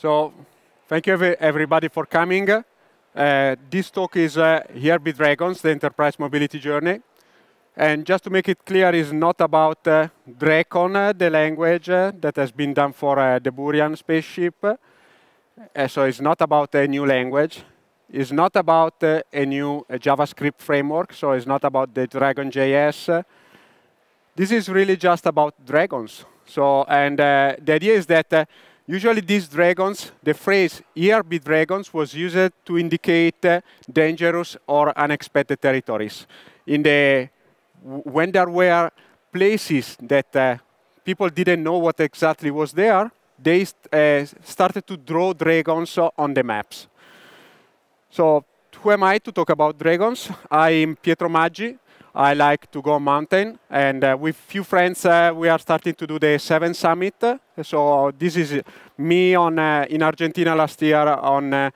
So thank you everybody for coming. Uh, this talk is uh, Here Be Dragons, the Enterprise Mobility Journey. And just to make it clear, it's not about uh, uh the language uh, that has been done for uh, the Burian spaceship. so it's not about a new language. It's not about a new JavaScript framework, so it's not about the Dragon JS. This is really just about dragons. So, and the idea is that Usually these dragons, the phrase "ERB dragons was used to indicate uh, dangerous or unexpected territories. In the, when there were places that uh, people didn't know what exactly was there, they uh, started to draw dragons on the maps. So who am I to talk about dragons? I'm Pietro Maggi. I like to go mountain. And uh, with few friends, uh, we are starting to do the Seven Summit. So this is me on uh, in Argentina last year on uh,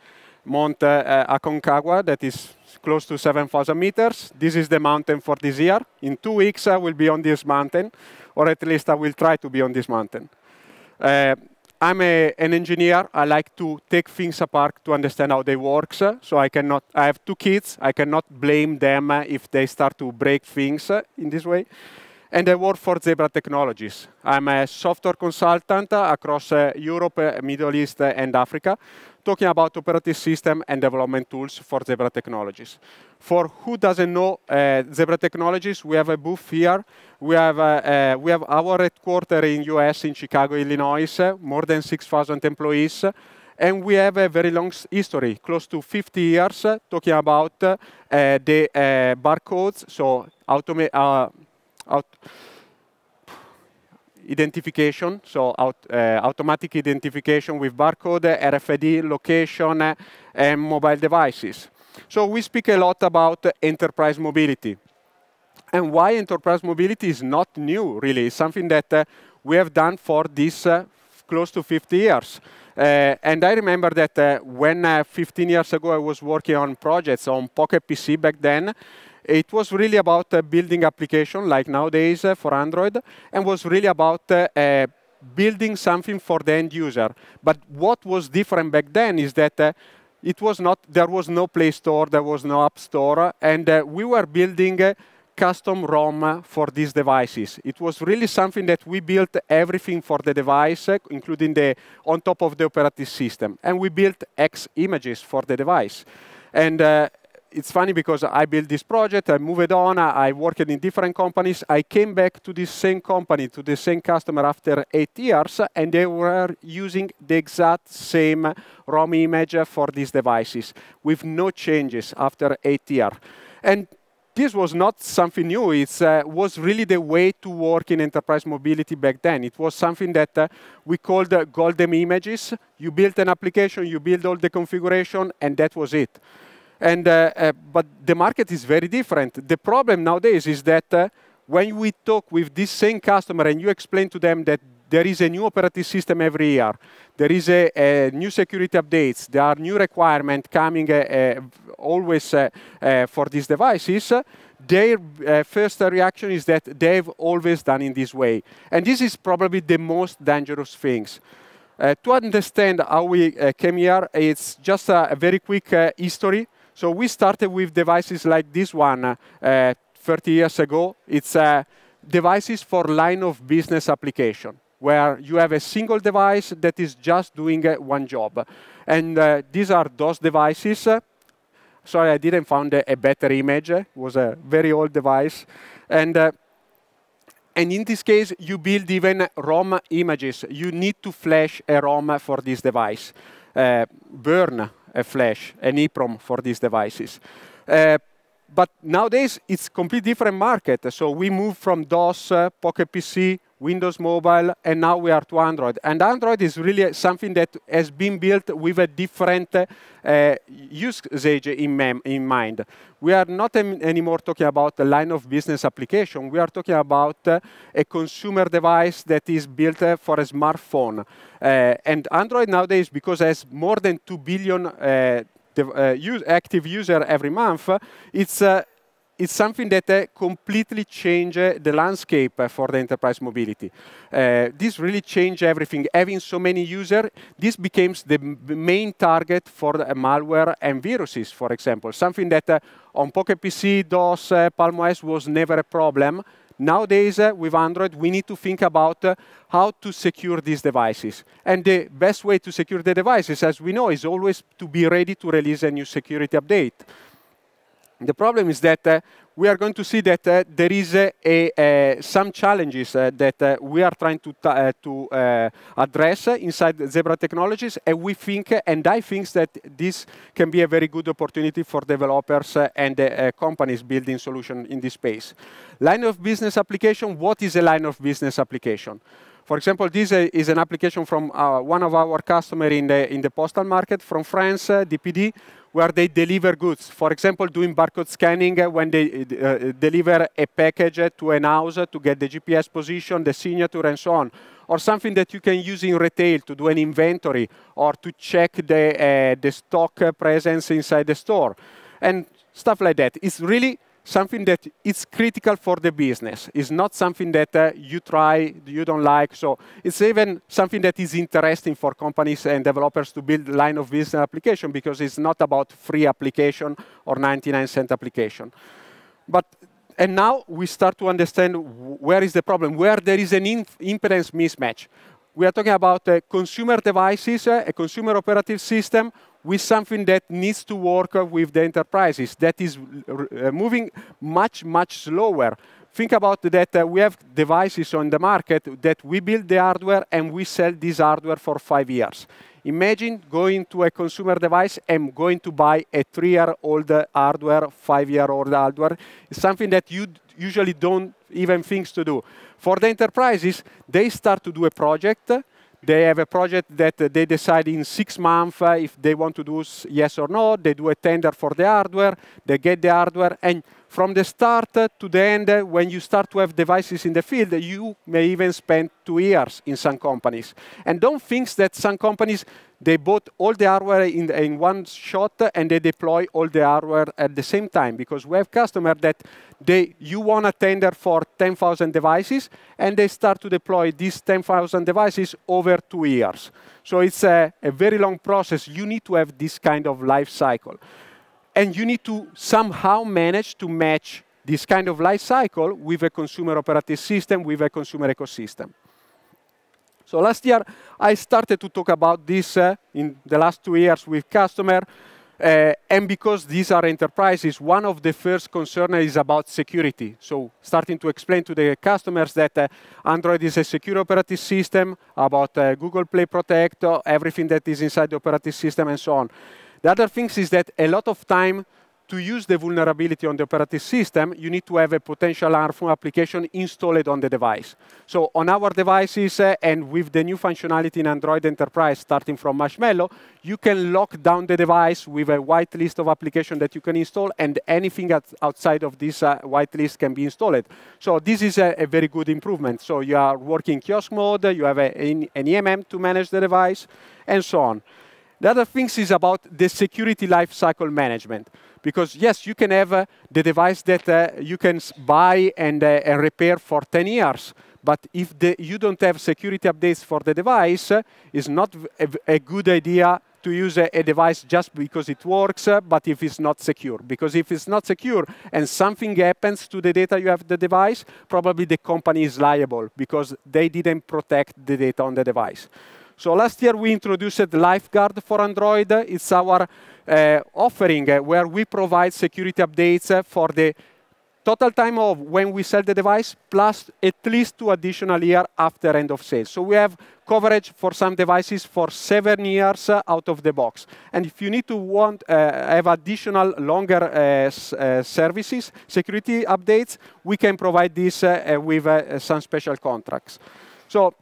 Mount uh, uh, Aconcagua, that is close to 7,000 meters. This is the mountain for this year. In two weeks, I will be on this mountain, or at least I will try to be on this mountain. I'm a, an engineer. I like to take things apart to understand how they work. So I cannot. I have two kids. I cannot blame them if they start to break things in this way. And I work for Zebra Technologies. I'm a software consultant across uh, Europe, uh, Middle East, uh, and Africa, talking about operating system and development tools for Zebra Technologies. For who doesn't know uh, Zebra Technologies, we have a booth here. We have, uh, uh, we have our headquarters in US, in Chicago, Illinois, uh, more than 6,000 employees. And we have a very long history, close to 50 years, uh, talking about uh, the barcodes, so identification, so automatic identification with barcode, RFID, location, and mobile devices. So we speak a lot about enterprise mobility. And why enterprise mobility is not new, really. It's something that uh, we have done for this uh, close to 50 years. Uh, and I remember that uh, when uh, 15 years ago I was working on projects on Pocket PC back then, it was really about uh, building application like nowadays for Android, and was really about building something for the end user. But what was different back then is that it was not, there was no Play Store, there was no App Store, and uh, we were building uh, custom ROM for these devices. It was really something that we built everything for the device, uh, including the on top of the operating system. And we built X images for the device. And uh, it's funny because I built this project, I moved on, I worked in different companies. I came back to this same company, to the same customer after eight years, and they were using the exact same ROM image for these devices with no changes after eight years. And this was not something new. It uh, was really the way to work in enterprise mobility back then. It was something that uh, we called uh, golden images. You built an application, you build all the configuration, and that was it. And, uh, uh, but the market is very different. The problem nowadays is that uh, when we talk with this same customer and you explain to them that there is a new operating system every year, there is a, a new security updates, there are new requirements coming uh, uh, always uh, for these devices, their first reaction is that they've always done in this way. And this is probably the most dangerous things. to understand how we came here, it's just a, a very quick history so we started with devices like this one uh, 30 years ago. It's uh, devices for line of business application where you have a single device that is just doing uh, one job. And uh, these are those devices. sorry, I didn't find a, a, better image. It was a very old device. And, uh, and in this case, you build even ROM images. You need to flash a ROM for this device. burn a flash, an EEPROM for these devices. Uh, but nowadays, it's a completely different market. So we move from DOS, uh, Pocket PC, Windows Mobile, and now we are to Android. And Android is really something that has been built with a different uh, usage in, in, mind. We are not anymore talking about a line of business application. We are talking about uh, a consumer device that is built uh, for a smartphone. Uh, and Android nowadays, because it has more than 2 billion uh, uh, use active user every month, it's it's something that uh, completely changed uh, the landscape uh, for the enterprise mobility. Uh, this really changed everything. Having so many users, this becomes the main target for uh, malware and viruses, for example. Something that uh, on Pocket PC, DOS, Palm OS was never a problem. Nowadays, with Android, we need to think about how to secure these devices. And the best way to secure the devices, as we know, is always to be ready to release a new security update. The problem is that uh, we are going to see that uh, there is uh, a, some challenges uh, that uh, we are trying to, uh, to address inside Zebra Technologies, and we think, and I think that this can be a very good opportunity for developers and companies building solutions in this space. Line of business application, what is a line of business application? For example, this uh, is an application from uh, one of our customers in the, in the postal market from France, uh, DPD, where they deliver goods. For example, doing barcode scanning uh, when they uh, uh, deliver a package to an house to get the GPS position, the signature, and so on. Or something that you can use in retail to do an inventory or to check the, the stock presence inside the store. And stuff like that. It's really something that is critical for the business. It's not something that uh, you try, you don't like. So it's even something that is interesting for companies and developers to build line of business application because it's not about free application or 99 cent application. But and now we start to understand where is the problem, where there is an impedance mismatch. We are talking about uh, consumer devices, uh, a consumer operative system with something that needs to work with the enterprises that is uh, moving much, much slower. Think about that uh, we have devices on the market that we build the hardware and we sell this hardware for five years. Imagine going to a consumer device and going to buy a three-year-old hardware, five-year-old hardware. It's something that you usually don't even think to do. For the enterprises, they start to do a project, they have a project that they decide in six months if they want to do yes or no. They do a tender for the hardware. They get the hardware. And from the start to the end, when you start to have devices in the field, you may even spend two years in some companies. And don't think that some companies, they bought all the hardware in, in one shot and they deploy all the hardware at the same time because we have customers that they, you want a tender for 10,000 devices and they start to deploy these 10,000 devices over two years. So it's a, a very long process. You need to have this kind of life cycle. And you need to somehow manage to match this kind of life cycle with a consumer operating system, with a consumer ecosystem. So last year, I started to talk about this uh, in the last two years with customers. Uh, and because these are enterprises, one of the first concerns is about security. So starting to explain to the customers that uh, Android is a secure operating system, about uh, Google Play Protect, uh, everything that is inside the operating system and so on. The other thing is that a lot of time to use the vulnerability on the operating system, you need to have a potential harmful application installed on the device. So on our devices uh, and with the new functionality in Android Enterprise starting from Marshmallow, you can lock down the device with a whitelist of applications that you can install and anything outside of this uh, whitelist can be installed. So this is a, a, very good improvement. So you are working kiosk mode, you have a, an EMM to manage the device, and so on. The other thing is about the security lifecycle management. Because yes, you can have uh, the device that uh, you can buy and, uh, and, repair for 10 years. But if the, you don't have security updates for the device, uh, it's not a, a, good idea to use a, a device just because it works, uh, but if it's not secure. Because if it's not secure and something happens to the data you have the device, probably the company is liable because they didn't protect the data on the device. So last year we introduced Lifeguard for Android. It's our uh, offering uh, where we provide security updates uh, for the total time of when we sell the device plus at least two additional years after end of sale. So we have coverage for some devices for seven years out of the box. And if you need to want have additional longer services, security updates, we can provide this with some special contracts. So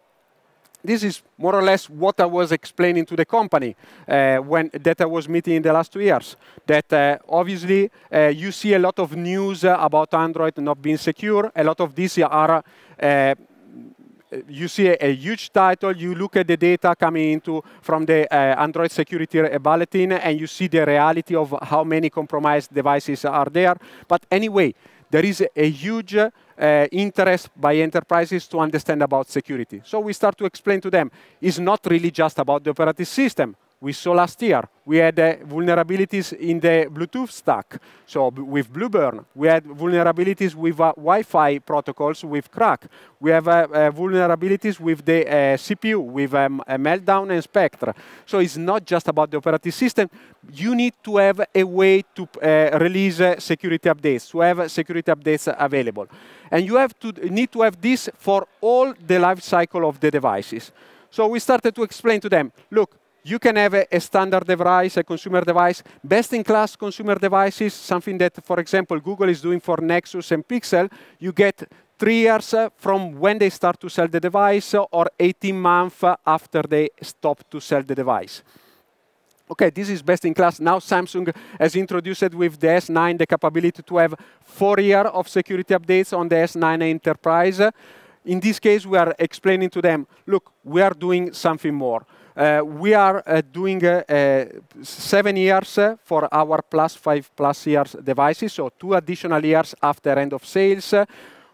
this is more or less what I was explaining to the company uh, when that I was meeting in the last two years. That uh, obviously uh, you see a lot of news uh, about Android not being secure. A lot of these are uh, you see a, a, huge title, you look at the data coming into from the uh, Android security bulletin, and you see the reality of how many compromised devices are there. But anyway, there is a huge uh, uh, interest by enterprises to understand about security. So we start to explain to them, it's not really just about the operating system we saw last year. We had uh, vulnerabilities in the Bluetooth stack, so with Blueburn. We had vulnerabilities with uh, Wi-Fi protocols with Crack. We have uh, uh vulnerabilities with the uh, CPU, with um, Meltdown and Spectre. So it's not just about the operating system. You need to have a way to uh, release security updates, to have security updates available. And you have to need to have this for all the life cycle of the devices. So we started to explain to them, look, you can have a, a, standard device, a consumer device. Best-in-class consumer devices, something that, for example, Google is doing for Nexus and Pixel, you get three years uh, from when they start to sell the device uh, or 18 months uh, after they stop to sell the device. Okay, this is best in class. Now Samsung has introduced with the S9 the capability to have four years of security updates on the S9 Enterprise. In this case, we are explaining to them, look, we are doing something more. Uh, we are uh, doing uh, seven years for our plus five plus years devices, so two additional years after end of sales.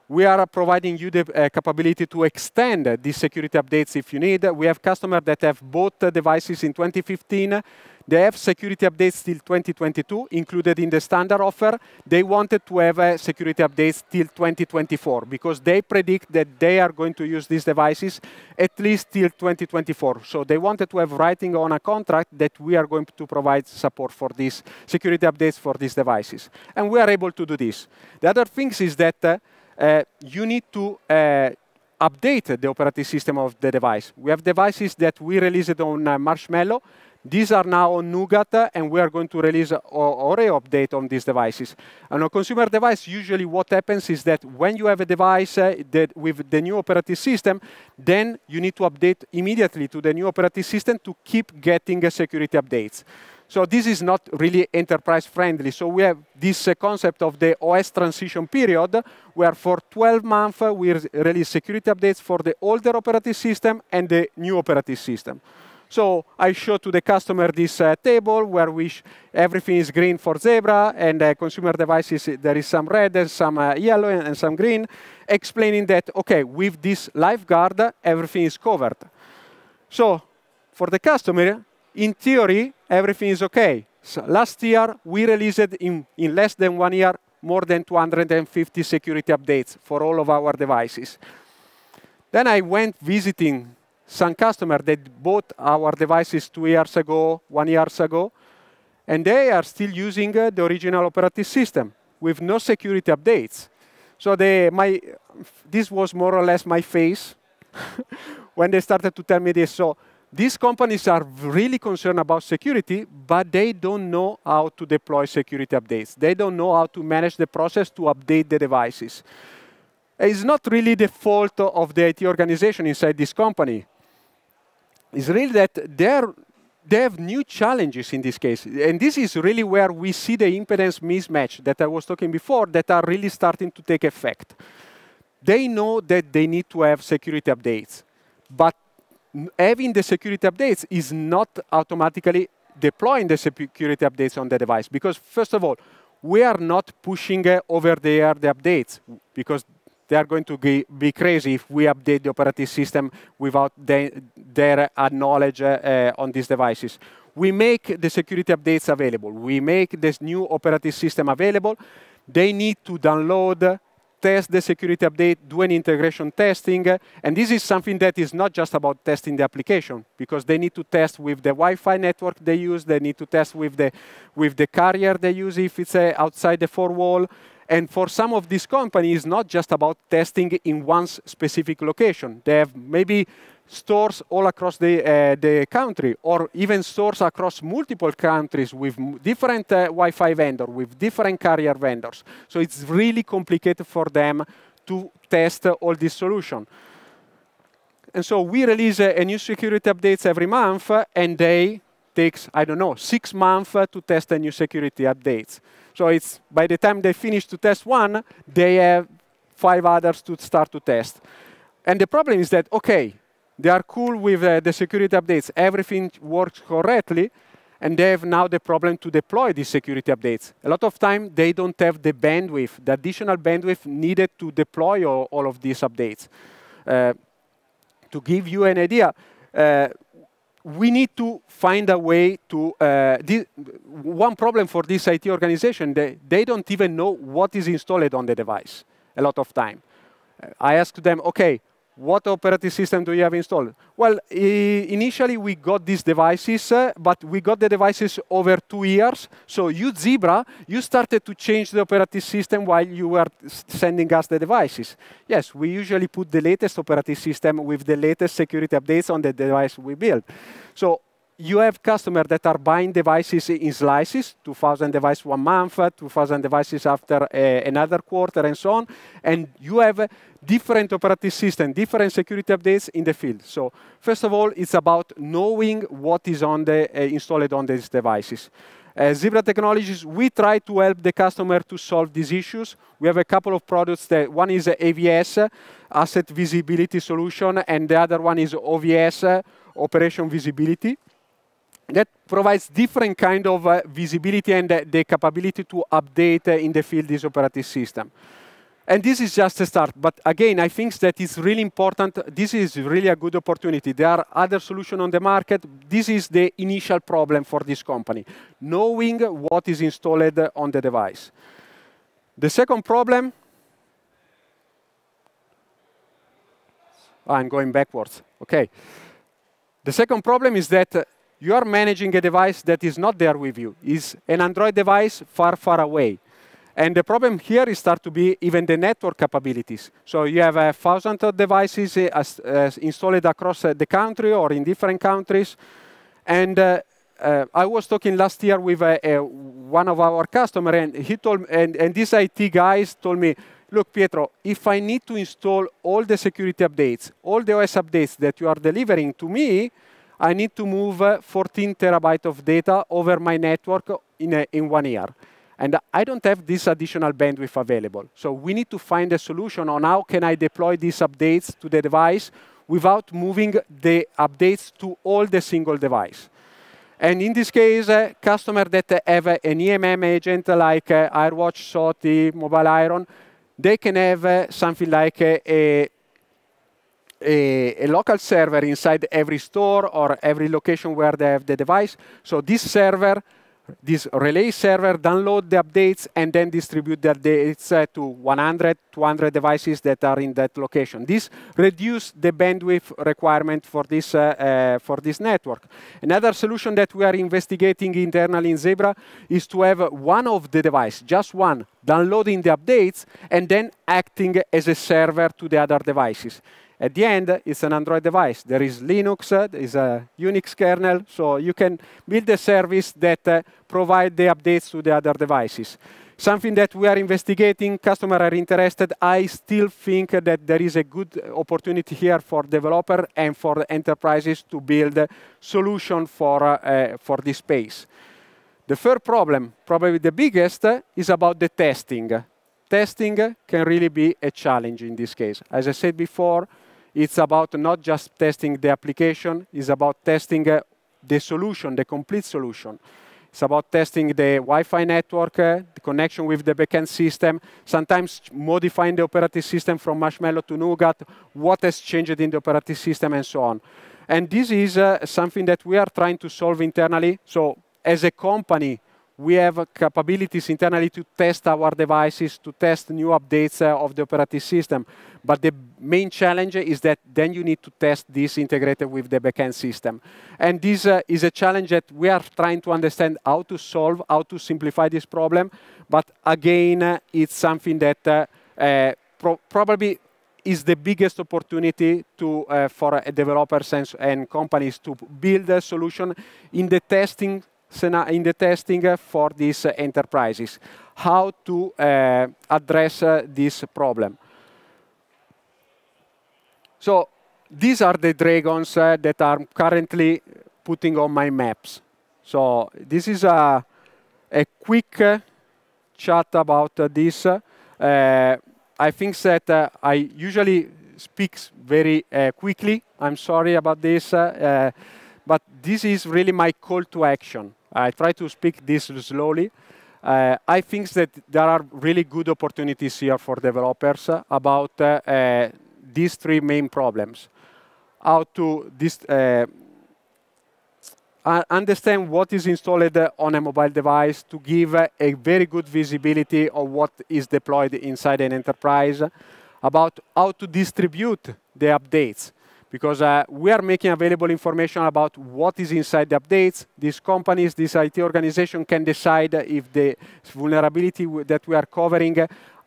We are providing you the uh, capability to extend uh, these security updates if you need. We have customers that have bought uh, devices in 2015 they have security updates till 2022 included in the standard offer. They wanted to have a security updates till 2024 because they predict that they are going to use these devices at least till 2024. So they wanted to have writing on a contract that we are going to provide support for these security updates for these devices. And we are able to do this. The other thing is that uh, uh, you need to uh, update the operating system of the device. We have devices that we released on uh, Marshmallow these are now on Nougat, and we are going to release an Oreo update on these devices. On a consumer device, usually what happens is that when you have a device uh, that with the new operating system, then you need to update immediately to the new operating system to keep getting uh, security updates. So this is not really enterprise friendly. So we have this uh, concept of the OS transition period, where for 12 months uh, we release security updates for the older operating system and the new operating system. So I show to the customer this uh, table where we everything is green for zebra and uh, consumer devices, uh, there is some red and some uh, yellow and, and some green, explaining that, okay, with this lifeguard, everything is covered. So for the customer, in theory, everything is okay. So last year, we released in, in less than one year, more than 250 security updates for all of our devices. Then I went visiting some customer that bought our devices two years ago, one years ago, and they are still using uh, the original operating system with no security updates. So they, my, this was more or less my face when they started to tell me this. So these companies are really concerned about security, but they don't know how to deploy security updates. They don't know how to manage the process to update the devices. It's not really the fault of the IT organization inside this company is really that they're, they have new challenges in this case. And this is really where we see the impedance mismatch that I was talking before that are really starting to take effect. They know that they need to have security updates, but having the security updates is not automatically deploying the security updates on the device because first of all, we are not pushing uh, over the air the updates because they are going to be crazy if we update the operating system without their knowledge uh, uh, on these devices. We make the security updates available. We make this new operating system available. They need to download test the security update, do an integration testing. And this is something that is not just about testing the application, because they need to test with the Wi-Fi network they use, they need to test with the, with the carrier they use if it's uh, outside the four wall. And for some of these companies, it's not just about testing in one specific location. They have maybe stores all across the, uh, the country or even stores across multiple countries with different uh, Wi-Fi vendors, with different carrier vendors. So it's really complicated for them to test uh, all this solution. And so we release a new security updates every month uh, and they takes, I don't know, six months uh, to test a new security updates. So it's by the time they finish to test one, they have five others to start to test. And the problem is that, okay, they are cool with uh, the security updates. Everything works correctly. And they have now the problem to deploy these security updates. A lot of time, they don't have the bandwidth, the additional bandwidth needed to deploy all, all of these updates. Uh, to give you an idea, uh, we need to find a way to, uh, one problem for this IT organization, they, they don't even know what is installed on the device a lot of time. Uh, I ask them, okay, what operating system do you have installed? Well, initially we got these devices, uh, but we got the devices over two years. So you Zebra, you started to change the operating system while you were sending us the devices. Yes, we usually put the latest operating system with the latest security updates on the device we build. So you have customers that are buying devices in slices, 2,000 devices one month, 2,000 devices after uh, another quarter, and so on. And you have different operating systems, different security updates in the field. So first of all, it's about knowing what is on the, uh, installed on these devices. Uh, Zebra Technologies, we try to help the customer to solve these issues. We have a couple of products. That, one is eh, AVS, Asset Visibility Solution, and the other one is OVS, Operation Visibility that provides different kind of uh, visibility and uh, the capability to update uh, in the field this operating system. And this is just a start. But again, I think that it's really important. This is really a good opportunity. There are other solutions on the market. This is the initial problem for this company, knowing what is installed on the device. The second problem, I'm going backwards, okay. The second problem is that uh, you are managing a device that is not there with you. It's an Android device far, far away. And the problem here is start to be even the network capabilities. So you have a thousand of devices eh, installed across eh, the country or in different countries. And uh, uh, I was talking last year with one of our customers, and he told, and, and these IT guys told me, look, Pietro, if I need to install all the security updates, all the OS updates that you are delivering to me, I need to move uh, 14 terabyte of data over my network in, a, in one year. And I don't have this additional bandwidth available. So we need to find a solution on how can I deploy these updates to the device without moving the updates to all the single device. And in this case, uh, customer that have uh, an EMM agent like uh, AirWatch, SOTI, Mobile Iron, they can have uh, something like uh, a a, a, local server inside every store or every location where they have the device. So this server, this relay server, download the updates and then distribute the updates uh, to 100, 200 devices that are in that location. This reduces the bandwidth requirement for this, uh, uh, for this network. Another solution that we are investigating internally in Zebra is to have one of the device, just one, downloading the updates and then acting as a server to the other devices. At the end, it's an Android device. There is Linux, there is a Unix kernel, so you can build a service that uh, provide the updates to the other devices. Something that we are investigating, customers are interested. I still think that there is a good opportunity here for developers and for enterprises to build a solution for, uh, for this space. The third problem, probably the biggest, is about the testing. Testing can really be a challenge in this case. As I said before, it's about not just testing the application, it's about testing uh, the solution, the complete solution. It's about testing the Wi-Fi network, uh, the connection with the backend system, sometimes modifying the operating system from Marshmallow to Nougat, what has changed in the operating system, and so on. And this is uh, something that we are trying to solve internally. So as a company, we have capabilities internally to test our devices, to test new updates uh, of the operating system. But the main challenge is that then you need to test this integrated with the backend system. And this uh, is a challenge that we are trying to understand how to solve, how to simplify this problem. But again, uh, it's something that uh, uh pro probably is the biggest opportunity to, uh, for developers and, and companies to build a solution in the testing in the testing for these enterprises, how to eh, address eh, this problem. So these are the dragons eh, that are currently putting on my maps. So this is a, a quick chat about uh, this. Uh, I think that uh, I usually speak very quickly. I'm sorry about this, but this is really my call to action. I try to speak this slowly. Uh, I think that there are really good opportunities here for developers about uh, uh, these three main problems. How to this, uh, understand what is installed on a mobile device to give a very good visibility of what is deployed inside an enterprise, about how to distribute the updates because uh, we are making available information about what is inside the updates. These companies, this IT organization can decide if the vulnerability that we are covering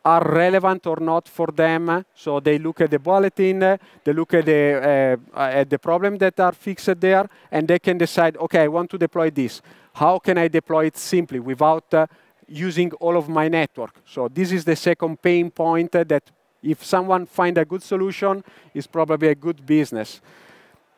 are relevant or not for them. So they look at the bulletin, they look at the, uh, at the problem that are fixed there, and they can decide, okay, I want to deploy this. How can I deploy it simply without uh, using all of my network? So this is the second pain point that if someone find a good solution, it's probably a good business.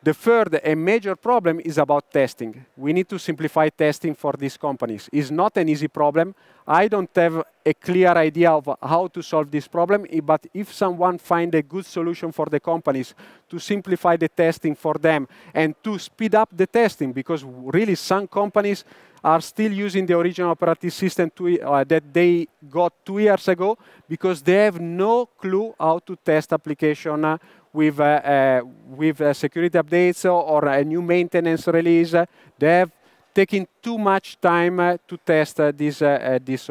The third and major problem is about testing. We need to simplify testing for these companies. It's not an easy problem. I don't have a clear idea of how to solve this problem, but if someone find a good solution for the companies to simplify the testing for them and to speed up the testing, because really some companies are still using the original operating system uh, that they got two years ago because they have no clue how to test application uh, with, uh, uh with uh, security updates or, a new maintenance release. They have taken too much time uh, to test this, this,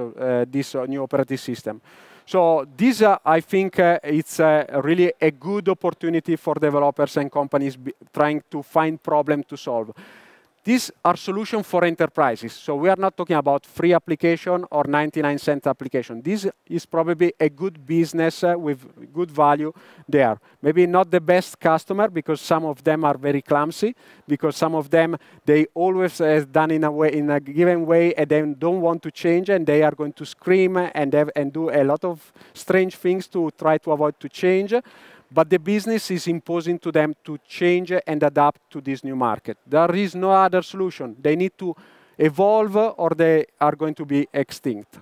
this new operating system. So this, uh, I think, uh, it's uh, really a good opportunity for developers and companies trying to find problem to solve. These are solutions for enterprises. So we are not talking about free application or 99 cent application. This is probably a good business uh, with good value there. Maybe not the best customer because some of them are very clumsy, because some of them, they always have uh, done in a, way, in a given way and then don't want to change and they are going to scream and, have, and do a lot of strange things to try to avoid to change but the business is imposing to them to change and adapt to this new market. There is no other solution. They need to evolve or they are going to be extinct.